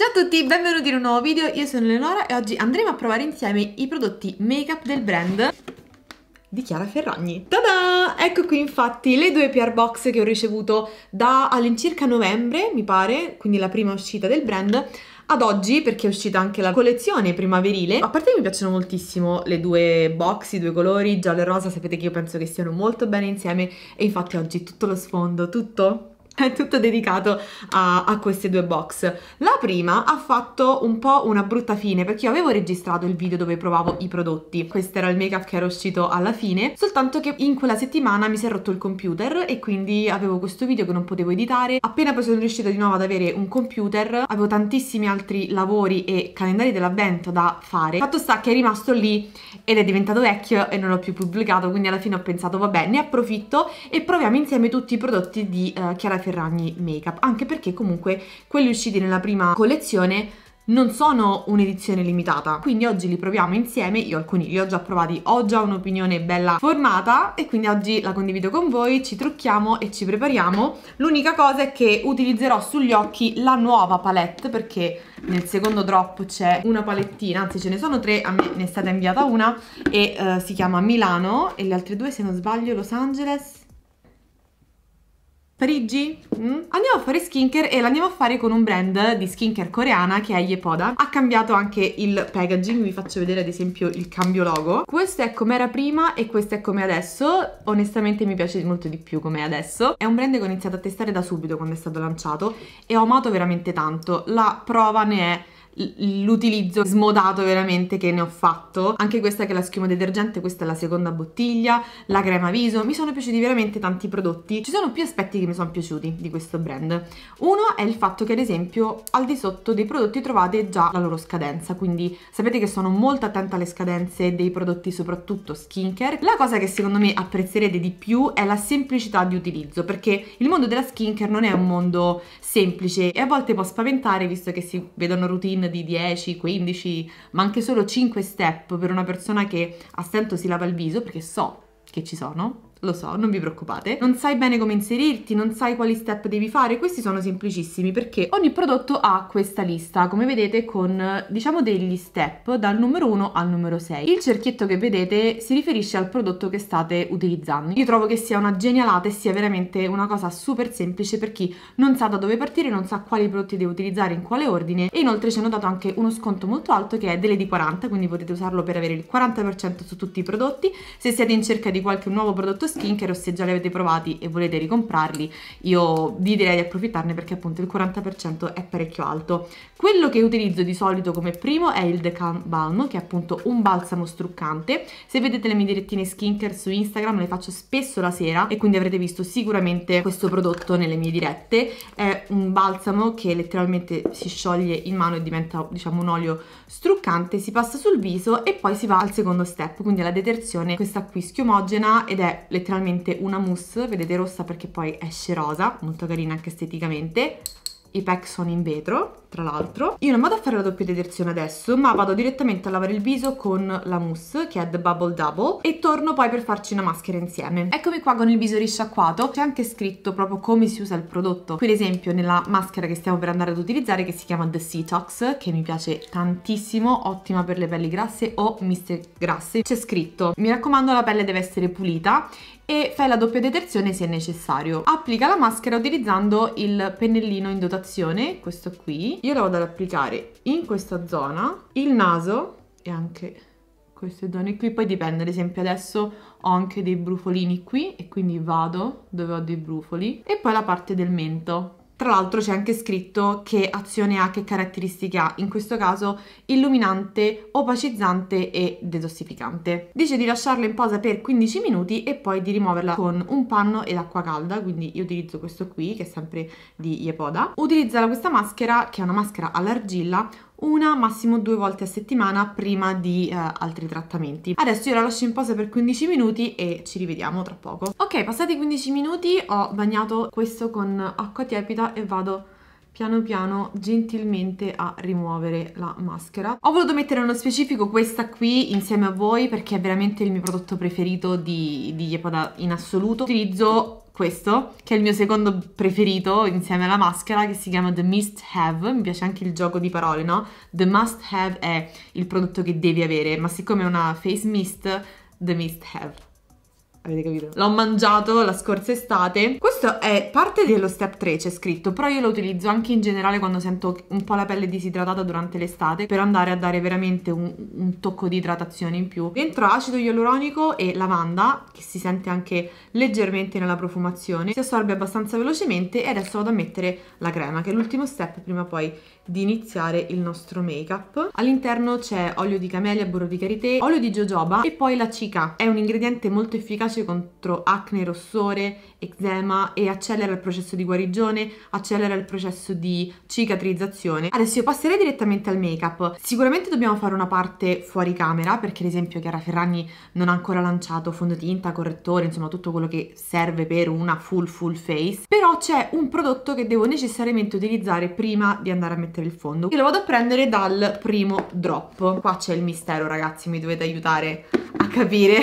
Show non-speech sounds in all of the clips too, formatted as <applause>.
Ciao a tutti, benvenuti in un nuovo video, io sono Eleonora e oggi andremo a provare insieme i prodotti make-up del brand di Chiara Ferragni. Tada! Ecco qui infatti le due PR box che ho ricevuto da all'incirca novembre, mi pare, quindi la prima uscita del brand, ad oggi, perché è uscita anche la collezione primaverile. A parte che mi piacciono moltissimo le due box, i due colori, giallo e rosa, sapete che io penso che stiano molto bene insieme e infatti oggi tutto lo sfondo, tutto <laughs> è tutto dedicato a, a, queste due box. La prima ha fatto un po' una brutta fine perché io avevo registrato il video dove provavo i prodotti, questo era il make up che era uscito alla fine, soltanto che in quella settimana mi si è rotto il computer e quindi avevo questo video che non potevo editare, appena poi sono riuscita di nuovo ad avere un computer avevo tantissimi altri lavori e calendari dell'avvento da fare, fatto sta che è rimasto lì ed è diventato vecchio e non l'ho più pubblicato, quindi alla fine ho pensato vabbè ne approfitto e proviamo insieme tutti i prodotti di uh, Chiara Ferragni Ferragni Makeup, anche perché comunque quelli usciti nella prima collezione non sono un'edizione limitata, quindi oggi li proviamo insieme, io alcuni li ho già provati, ho già un'opinione bella formata e quindi oggi la condivido con voi, ci trucchiamo e ci prepariamo. L'unica cosa è che utilizzerò sugli occhi la nuova palette perché nel secondo drop c'è una palettina, anzi ce ne sono tre, a me ne è stata inviata una e uh, si chiama Milano e le altre due se non sbaglio Los Angeles Parigi? Mm? Andiamo a fare skincare e l'andiamo a fare con un brand di skincare coreana che è Yepoda. Ha cambiato anche il packaging, vi faccio vedere ad esempio il cambio logo. Questo è come era prima e questo è come adesso. Onestamente mi piace molto di più come è adesso. È un brand che ho iniziato a testare da subito quando è stato lanciato e ho amato veramente tanto. La prova ne è l'utilizzo smodato veramente che ne ho fatto anche questa che è la schiuma detergente questa è la seconda bottiglia la crema viso mi sono piaciuti veramente tanti prodotti ci sono più aspetti che mi sono piaciuti di questo brand uno è il fatto che ad esempio al di sotto dei prodotti trovate già la loro scadenza quindi sapete che sono molto attenta alle scadenze dei prodotti soprattutto skincare la cosa che secondo me apprezzerete di più è la semplicità di utilizzo perché il mondo della skincare non è un mondo semplice e a volte può spaventare visto che si vedono routine di 10, 15, ma anche solo 5 step per una persona che a stento si lava il viso, perché so che ci sono, lo so, non vi preoccupate. Non sai bene come inserirti, non sai quali step devi fare, questi sono semplicissimi perché ogni prodotto ha questa lista, come vedete con diciamo degli step dal numero 1 al numero 6. Il cerchietto che vedete si riferisce al prodotto che state utilizzando. Io trovo che sia una genialata e sia veramente una cosa super semplice per chi non sa da dove partire, non sa quali prodotti deve utilizzare, in quale ordine e inoltre ci hanno dato anche uno sconto molto alto che è delle di 40, quindi potete usarlo per avere il 40% su tutti i prodotti. Se siete in cerca di qualche nuovo prodotto skincare o se già li avete provati e volete ricomprarli io vi direi di approfittarne perché appunto il 40% è parecchio alto quello che utilizzo di solito come primo è il The Calm Balm che è appunto un balsamo struccante se vedete le mie direttine skincare su Instagram le faccio spesso la sera e quindi avrete visto sicuramente questo prodotto nelle mie dirette è un balsamo che letteralmente si scioglie in mano e diventa diciamo un olio struccante si passa sul viso e poi si va al secondo step quindi alla detersione questa qui schiumogena ed è letteralmente letteralmente una mousse, vedete rossa perché poi esce rosa, molto carina anche esteticamente. I pack sono in vetro tra l'altro. Io non vado a fare la doppia detersione adesso, ma vado direttamente a lavare il viso con la mousse, che è The Bubble Double, e torno poi per farci una maschera insieme. Eccomi qua con il viso risciacquato, c'è anche scritto proprio come si usa il prodotto. Qui ad esempio nella maschera che stiamo per andare ad utilizzare, che si chiama The Setox, che mi piace tantissimo, ottima per le pelli grasse o miste grasse, c'è scritto mi raccomando la pelle deve essere pulita e fai la doppia detersione se necessario. Applica la maschera utilizzando il pennellino in dotazione, questo qui, io la vado ad applicare in questa zona, il naso e anche queste zone qui, poi dipende, ad esempio adesso ho anche dei brufolini qui e quindi vado dove ho dei brufoli e poi la parte del mento. Tra l'altro c'è anche scritto che azione ha, che caratteristiche ha, in questo caso illuminante, opacizzante e detossificante. Dice di lasciarla in posa per 15 minuti e poi di rimuoverla con un panno ed acqua calda, quindi io utilizzo questo qui che è sempre di Yepoda. Utilizzala questa maschera, che è una maschera all'argilla, una massimo due volte a settimana prima di eh, altri trattamenti. Adesso io la lascio in posa per 15 minuti e ci rivediamo tra poco. Ok, passati 15 minuti ho bagnato questo con acqua tiepida e vado piano piano gentilmente a rimuovere la maschera. Ho voluto mettere nello specifico questa qui insieme a voi perché è veramente il mio prodotto preferito di, di Yepada in assoluto. Utilizzo questo, che è il mio secondo preferito insieme alla maschera, che si chiama The Must Have, mi piace anche il gioco di parole, no? The Must Have è il prodotto che devi avere, ma siccome è una face mist, The Must Have avete capito? L'ho mangiato la scorsa estate. Questo è parte dello step 3, c'è scritto, però io lo utilizzo anche in generale quando sento un po' la pelle disidratata durante l'estate per andare a dare veramente un, un tocco di idratazione in più. Dentro acido ialuronico e lavanda, che si sente anche leggermente nella profumazione, si assorbe abbastanza velocemente e adesso vado a mettere la crema, che è l'ultimo step prima poi di iniziare il nostro make up all'interno c'è olio di camelia, burro di karité, olio di jojoba e poi la cica è un ingrediente molto efficace contro acne, rossore, eczema e accelera il processo di guarigione accelera il processo di cicatrizzazione adesso io passerei direttamente al make up sicuramente dobbiamo fare una parte fuori camera perché ad esempio Chiara Ferragni non ha ancora lanciato fondotinta, correttore insomma tutto quello che serve per una full full face però c'è un prodotto che devo necessariamente utilizzare prima di andare a mettere mettere il fondo. Io lo vado a prendere dal primo drop. Qua c'è il mistero ragazzi, mi dovete aiutare a capire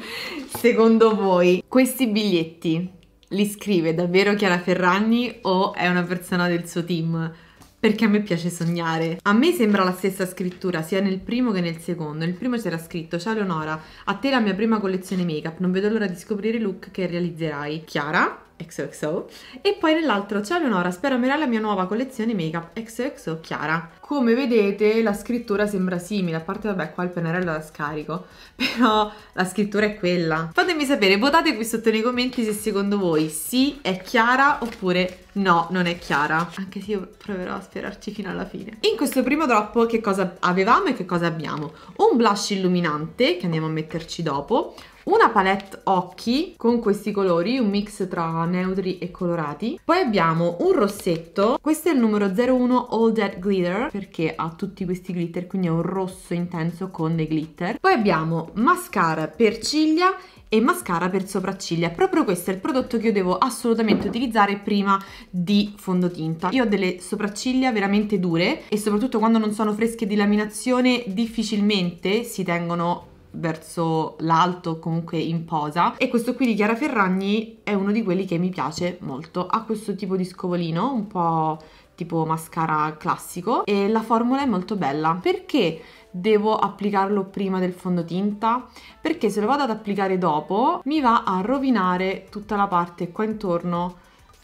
<laughs> secondo voi. Questi biglietti li scrive davvero Chiara Ferragni o è una persona del suo team? perché a me piace sognare. A me sembra la stessa scrittura sia nel primo che nel secondo. Nel primo c'era scritto Ciao Leonora, a te la mia prima collezione make-up, non vedo l'ora di scoprire i look che realizzerai. Chiara, XOXO e poi nell'altro ciao Eleonora, spero amerai la mia nuova collezione make-up XOXO Chiara. Come vedete la scrittura sembra simile, a parte vabbè qua il pennarello da scarico, <laughs> però la scrittura è quella. Fatemi sapere, votate qui sotto nei commenti se secondo voi sì è chiara oppure No, non è chiara. Anche se io proverò a sperarci fino alla fine. In questo primo drop che cosa avevamo e che cosa abbiamo? Un blush illuminante che andiamo a metterci dopo una palette occhi con questi colori, un mix tra neutri e colorati. Poi abbiamo un rossetto, questo è il numero 01 All Dead Glitter perché ha tutti questi glitter, quindi è un rosso intenso con dei glitter. Poi abbiamo mascara per ciglia e mascara per sopracciglia. Proprio questo è il prodotto che io devo assolutamente utilizzare prima di fondotinta. Io ho delle sopracciglia veramente dure e soprattutto quando non sono fresche di laminazione difficilmente si tengono verso l'alto comunque in posa e questo qui di Chiara Ferragni è uno di quelli che mi piace molto ha questo tipo di scovolino un po' tipo mascara classico e la formula è molto bella perché devo applicarlo prima del fondotinta perché se lo vado ad applicare dopo mi va a rovinare tutta la parte qua intorno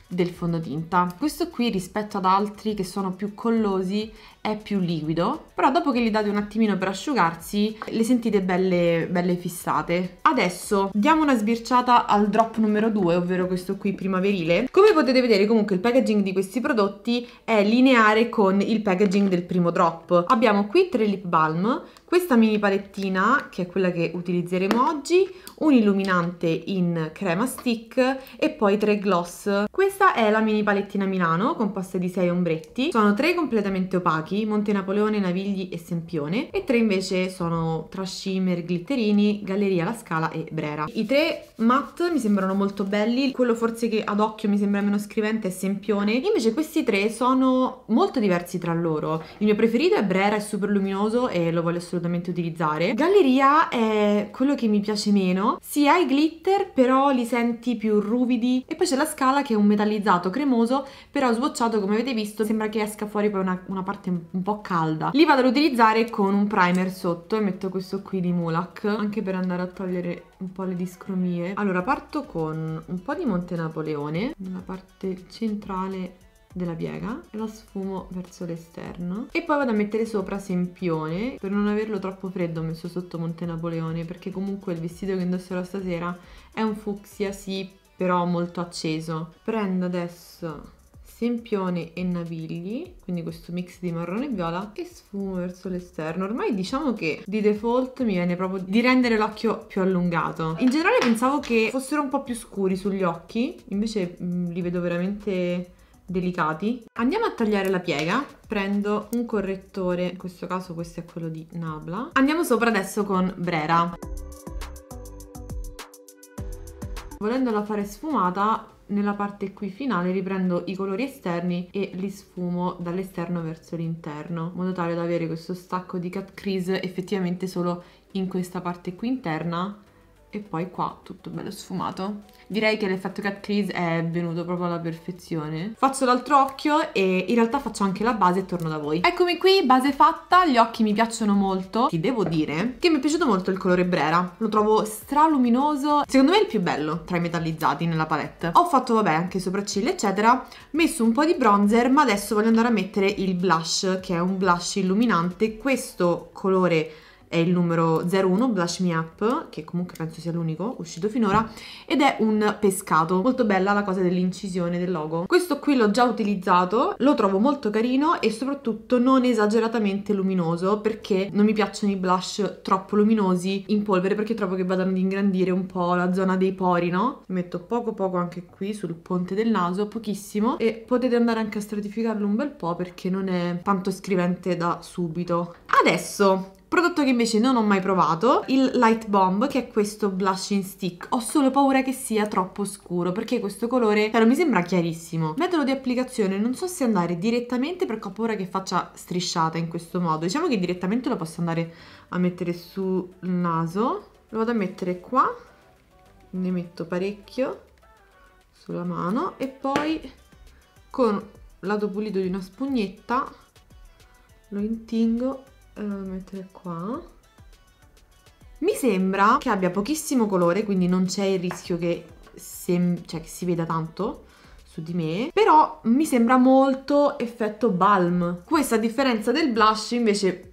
del fondotinta. Questo qui rispetto ad altri che sono più collosi è più liquido, però dopo che li date un attimino per asciugarsi le sentite belle, belle fissate. Adesso diamo una sbirciata al drop numero 2, ovvero questo qui primaverile. Come potete vedere comunque il packaging di questi prodotti è lineare con il packaging del primo drop. Abbiamo qui tre lip balm, questa mini palettina che è quella che utilizzeremo oggi, un illuminante in crema stick e poi tre gloss. Questa questa è la mini palettina Milano, composta di 6 ombretti. Sono 3 completamente opachi, Monte Napoleone, Navigli e Sempione, e 3 invece sono tra shimmer, glitterini, Galleria, La Scala e Brera. I 3 matte mi sembrano molto belli, quello forse che ad occhio mi sembra meno scrivente è Sempione, invece questi 3 sono molto diversi tra loro. Il mio preferito è Brera, è super luminoso e lo voglio assolutamente utilizzare. Galleria è quello che mi piace meno, si sì, ha i glitter però li senti più ruvidi e poi c'è la scala che è un metallo cristallirizzato, cremoso, però sbocciato come avete visto sembra che esca fuori poi una, una parte un po' calda. Li vado ad utilizzare con un primer sotto e metto questo qui di Mulak, anche per andare a togliere un po' le discromie. Allora parto con un po' di Monte Napoleone nella parte centrale della piega e la sfumo verso l'esterno e poi vado a mettere sopra sempione per non averlo troppo freddo ho messo sotto Monte Napoleone perché comunque il vestito che indosserò stasera è un fucsia sì però molto acceso. Prendo adesso sempione e navigli, quindi questo mix di marrone e viola, e sfumo verso l'esterno. Ormai diciamo che di default mi viene proprio di rendere l'occhio più allungato. In generale pensavo che fossero un po' più scuri sugli occhi, invece mh, mm, li vedo veramente delicati. Andiamo a tagliare la piega, prendo un correttore, in questo caso questo è quello di Nabla. Andiamo sopra adesso con Brera. Volendola fare sfumata nella parte qui finale riprendo i colori esterni e li sfumo dall'esterno verso l'interno in modo tale da avere questo stacco di cut crease effettivamente solo in questa parte qui interna e poi qua tutto bello sfumato direi che l'effetto cat crease è venuto proprio alla perfezione. Faccio l'altro occhio e in realtà faccio anche la base e torno da voi. Eccomi qui, base fatta, gli occhi mi piacciono molto. Ti devo dire che mi è piaciuto molto il colore Brera, lo trovo straluminoso, secondo me è il più bello tra i metallizzati nella palette. Ho fatto vabbè anche sopracciglia eccetera, messo un po' di bronzer ma adesso voglio andare a mettere il blush che è un blush illuminante, questo colore è il numero 01 Blush Me Up, che comunque penso sia l'unico uscito finora, ed è un pescato. Molto bella la cosa dell'incisione del logo. Questo qui l'ho già utilizzato, lo trovo molto carino e soprattutto non esageratamente luminoso, perché non mi piacciono i blush troppo luminosi in polvere, perché trovo che vadano ad ingrandire un po' la zona dei pori, no? Metto poco poco anche qui sul ponte del naso, pochissimo, e potete andare anche a stratificarlo un bel po' perché non è tanto scrivente da subito. Adesso Prodotto che invece non ho mai provato, il Light Bomb, che è questo blushing stick. Ho solo paura che sia troppo scuro, perché questo colore cioè, non mi sembra chiarissimo. Metodo di applicazione, non so se andare direttamente perché ho paura che faccia strisciata in questo modo. Diciamo che direttamente lo posso andare a mettere sul naso. Lo vado a mettere qua, ne metto parecchio sulla mano e poi con lato pulito di una spugnetta lo intingo eh, mettere qua. Mi sembra che abbia pochissimo colore, quindi non c'è il rischio che, cioè, che si veda tanto su di me, però mi sembra molto effetto balm. Questa differenza del blush invece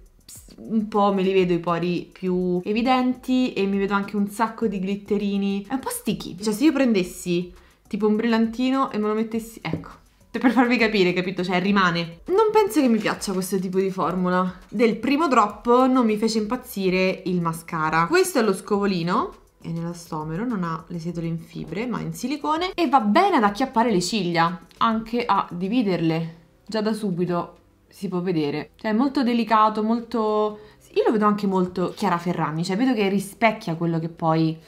un po' me li vedo i pori più evidenti e mi vedo anche un sacco di glitterini. È un po' sticky. Cioè se io prendessi tipo un brillantino e me lo mettessi... Ecco, cioè, per farvi capire, capito? Cioè, rimane. Non penso che mi piaccia questo tipo di formula. Del primo drop non mi fece impazzire il mascara. Questo è lo scovolino. È nell'astomero, non ha le setole in fibre, ma in silicone. E va bene ad acchiappare le ciglia, anche a dividerle. Già da subito si può vedere. Cioè, è molto delicato, molto... Io lo vedo anche molto Chiara Ferragni, cioè vedo che rispecchia quello che poi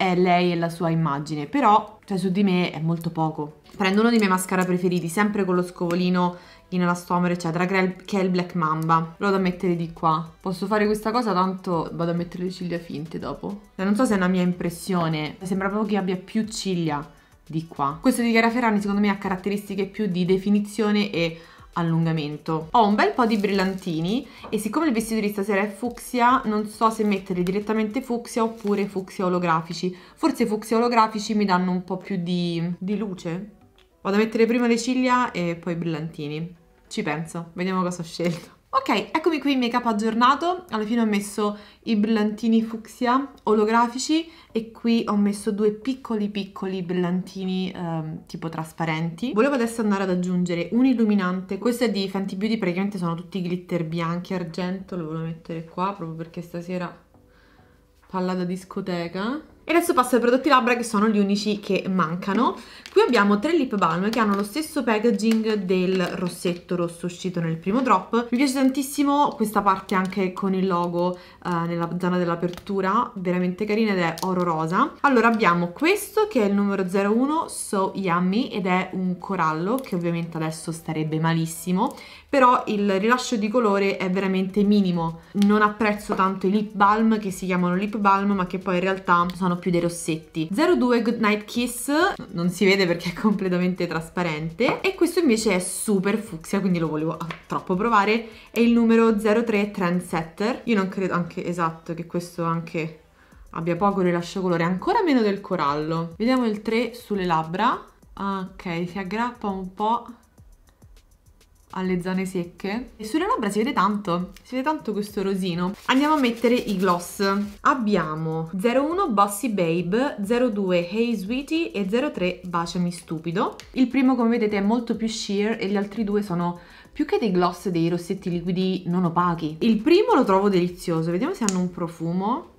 è lei e la sua immagine, però cioè, su di me è molto poco. Prendo uno dei miei mascara preferiti, sempre con lo scovolino in elastomero eccetera, che è il Black Mamba. Lo vado a mettere di qua. Posso fare questa cosa, tanto vado a mettere le ciglia finte dopo. Cioè, non so se è una mia impressione, sembra proprio che abbia più ciglia di qua. Questo di Chiara Ferrani secondo me ha caratteristiche più di definizione e allungamento. Ho un bel po' di brillantini e siccome il vestito di stasera è fucsia non so se metterli direttamente fucsia oppure fucsia olografici. Forse i fucsia olografici mi danno un po' più di, di luce. Vado a mettere prima le ciglia e poi i brillantini. Ci penso, vediamo cosa ho scelto. Ok, eccomi qui il make-up aggiornato, alla fine ho messo i brillantini fucsia olografici e qui ho messo due piccoli piccoli brillantini ehm, tipo trasparenti. Volevo adesso andare ad aggiungere un illuminante, questo è di Fenty Beauty, praticamente sono tutti glitter bianchi, argento, lo volevo mettere qua proprio perché stasera palla da discoteca. E adesso passo ai prodotti labbra che sono gli unici che mancano. Qui abbiamo tre lip balm che hanno lo stesso packaging del rossetto rosso uscito nel primo drop. Mi piace tantissimo questa parte anche con il logo eh, nella zona dell'apertura, veramente carina ed è oro rosa. Allora abbiamo questo che è il numero 01 So Yummy ed è un corallo che ovviamente adesso starebbe malissimo però il rilascio di colore è veramente minimo. Non apprezzo tanto i lip balm che si chiamano lip balm ma che poi in realtà sono più dei rossetti. 02 Goodnight Kiss, non si vede perché è completamente trasparente e questo invece è super fucsia quindi lo volevo troppo provare, è il numero 03 Trendsetter. Io non credo anche, esatto, che questo anche abbia poco rilascio colore, ancora meno del corallo. Vediamo il 3 sulle labbra. Ah, ok, si aggrappa un po' alle zone secche e sulle labbra si vede tanto, si vede tanto questo rosino. Andiamo a mettere i gloss. Abbiamo 01 Bossy Babe, 02 Hey Sweetie e 03 Baciami Stupido. Il primo come vedete è molto più sheer e gli altri due sono più che dei gloss dei rossetti liquidi non opachi. Il primo lo trovo delizioso, vediamo se hanno un profumo.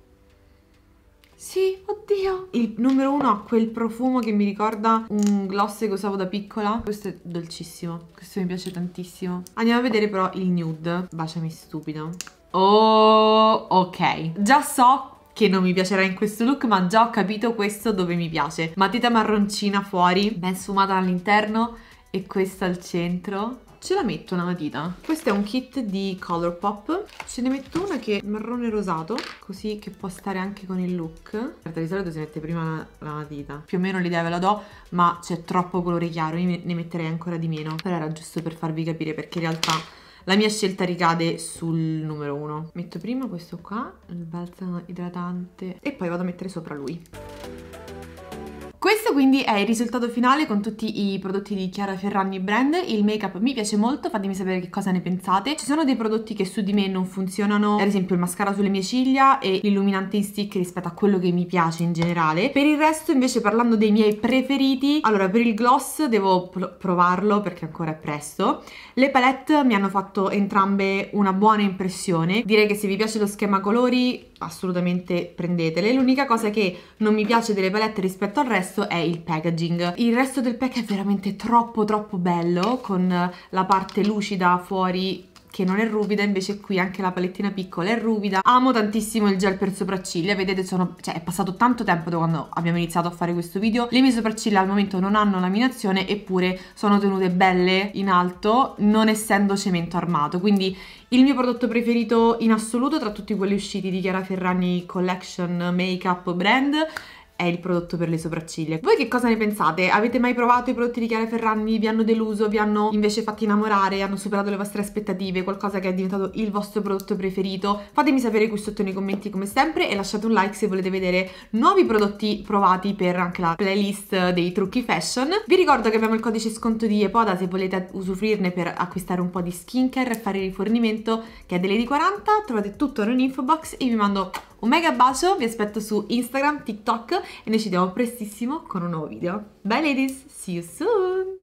Sì, oddio. Il numero uno ha quel profumo che mi ricorda un gloss che usavo da piccola. Questo è dolcissimo. Questo mi piace tantissimo. Andiamo a vedere però il nude. Baciami stupido. Oh, ok. Già so che non mi piacerà in questo look ma già ho capito questo dove mi piace matita marroncina fuori ben sfumata all'interno e questa al centro ce la metto una matita. Questo è un kit di Colourpop. Ce ne metto una che è marrone rosato, così che può stare anche con il look. Guarda, di solito si mette prima la matita. Più o meno l'idea ve la do, ma c'è troppo colore chiaro, io ne metterei ancora di meno. Però era giusto per farvi capire, perché in realtà... La mia scelta ricade sul numero 1. Metto prima questo qua, il balsamo idratante, e poi vado a mettere sopra lui. Questo quindi è il risultato finale con tutti i prodotti di Chiara Ferragni Brand, il make up mi piace molto, fatemi sapere che cosa ne pensate, ci sono dei prodotti che su di me non funzionano, ad esempio il mascara sulle mie ciglia e l'illuminante in stick rispetto a quello che mi piace in generale, per il resto invece parlando dei miei preferiti, allora per il gloss devo provarlo perché ancora è presto, le palette mi hanno fatto entrambe una buona impressione, direi che se vi piace lo schema colori assolutamente prendetele, l'unica cosa che non mi piace delle palette rispetto al resto questo è il packaging. Il resto del pack è veramente troppo troppo bello con la parte lucida fuori che non è ruvida, invece qui anche la palettina piccola è ruvida. Amo tantissimo il gel per sopracciglia, vedete sono, cioè, è passato tanto tempo da quando abbiamo iniziato a fare questo video. Le mie sopracciglia al momento non hanno laminazione eppure sono tenute belle in alto non essendo cemento armato, quindi il mio prodotto preferito in assoluto tra tutti quelli usciti di Chiara Ferrani Collection Makeup Brand è il prodotto per le sopracciglia. Voi che cosa ne pensate? Avete mai provato i prodotti di Chiara Ferragni? Vi hanno deluso? Vi hanno invece fatti innamorare? Hanno superato le vostre aspettative? Qualcosa che è diventato il vostro prodotto preferito? Fatemi sapere qui sotto nei commenti come sempre e lasciate un like se volete vedere nuovi prodotti provati per anche la playlist dei trucchi fashion. Vi ricordo che abbiamo il codice sconto di Epoda se volete usufruirne per acquistare un po' di skincare e fare rifornimento che è delle 40 Trovate tutto in un info box e vi mando un mega bacio, vi aspetto su Instagram, TikTok e noi ci vediamo prestissimo con un nuovo video. Bye ladies, see you soon!